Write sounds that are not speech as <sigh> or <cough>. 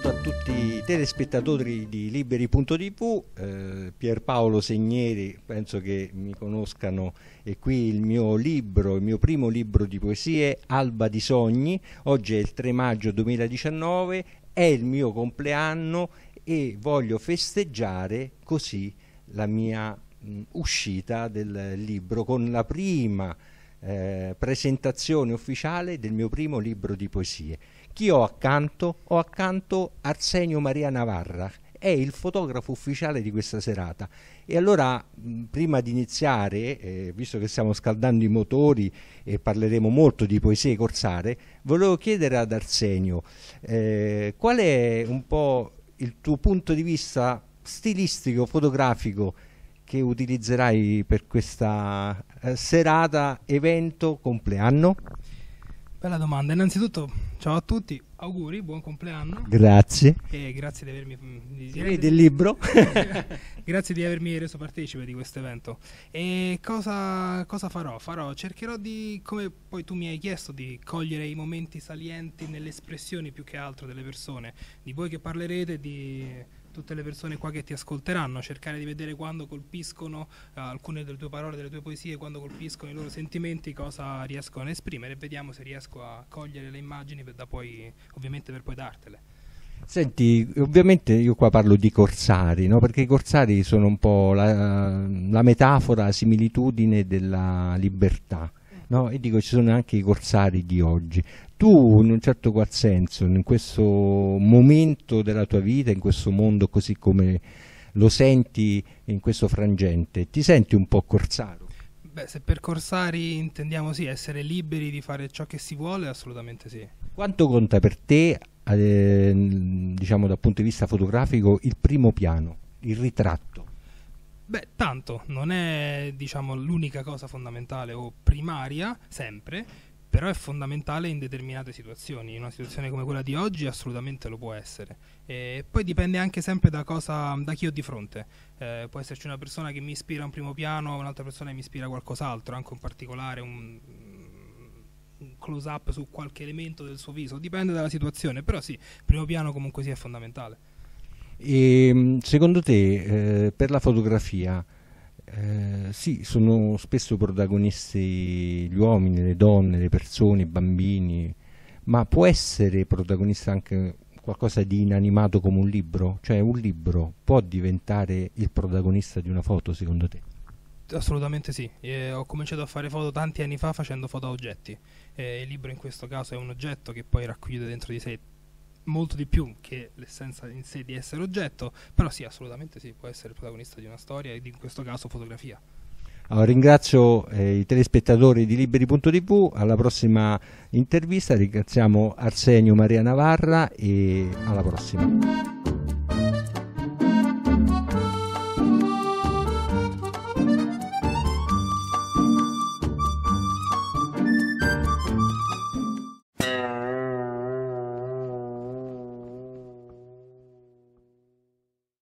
saluto a tutti i telespettatori di Liberi.tv, eh, Pierpaolo Segneri, penso che mi conoscano, e qui il mio libro, il mio primo libro di poesie, Alba di Sogni, oggi è il 3 maggio 2019, è il mio compleanno e voglio festeggiare così la mia mh, uscita del libro con la prima eh, presentazione ufficiale del mio primo libro di poesie chi ho accanto? Ho accanto Arsenio Maria Navarra, è il fotografo ufficiale di questa serata. E allora, prima di iniziare, eh, visto che stiamo scaldando i motori e parleremo molto di poesie corsare, volevo chiedere ad Arsenio eh, qual è un po' il tuo punto di vista stilistico, fotografico che utilizzerai per questa eh, serata, evento, compleanno? Bella domanda. Innanzitutto, ciao a tutti auguri, buon compleanno. Grazie. E grazie di avermi... Mm, di, di, del libro. <laughs> grazie di avermi reso partecipe di questo evento. E cosa, cosa farò? farò? Cercherò di, come poi tu mi hai chiesto, di cogliere i momenti salienti nelle espressioni più che altro delle persone, di voi che parlerete, di tutte le persone qua che ti ascolteranno, cercare di vedere quando colpiscono uh, alcune delle tue parole, delle tue poesie, quando colpiscono i loro sentimenti, cosa riescono a esprimere e vediamo se riesco a cogliere le immagini per da poi ovviamente per poi dartele. Senti, ovviamente io qua parlo di corsari, no? perché i corsari sono un po' la, la metafora, la similitudine della libertà. No? E dico, ci sono anche i corsari di oggi. Tu, in un certo qual senso, in questo momento della tua vita, in questo mondo così come lo senti in questo frangente, ti senti un po' corsaro? Beh, se per corsari intendiamo sì, essere liberi di fare ciò che si vuole, assolutamente sì. Quanto conta per te, eh, diciamo dal punto di vista fotografico, il primo piano, il ritratto? Beh, tanto, non è diciamo, l'unica cosa fondamentale o primaria, sempre, però è fondamentale in determinate situazioni. In una situazione come quella di oggi assolutamente lo può essere. E poi dipende anche sempre da, cosa, da chi ho di fronte. Eh, può esserci una persona che mi ispira a un primo piano, un'altra persona che mi ispira a qualcos'altro, anche un particolare, un, un close up su qualche elemento del suo viso, dipende dalla situazione, però sì, primo piano comunque sia fondamentale. E, ehm, secondo te eh, per la fotografia eh, sì, sono spesso protagonisti gli uomini, le donne, le persone, i bambini, ma può essere protagonista anche qualcosa di inanimato come un libro? Cioè un libro può diventare il protagonista di una foto secondo te? Assolutamente sì, e ho cominciato a fare foto tanti anni fa facendo foto a oggetti e il libro in questo caso è un oggetto che poi racchiude dentro di sé molto di più che l'essenza in sé di essere oggetto, però sì, assolutamente sì, può essere protagonista di una storia e in questo caso fotografia. Allora, ringrazio eh, i telespettatori di Liberi.tv, alla prossima intervista ringraziamo Arsenio Maria Navarra e alla prossima.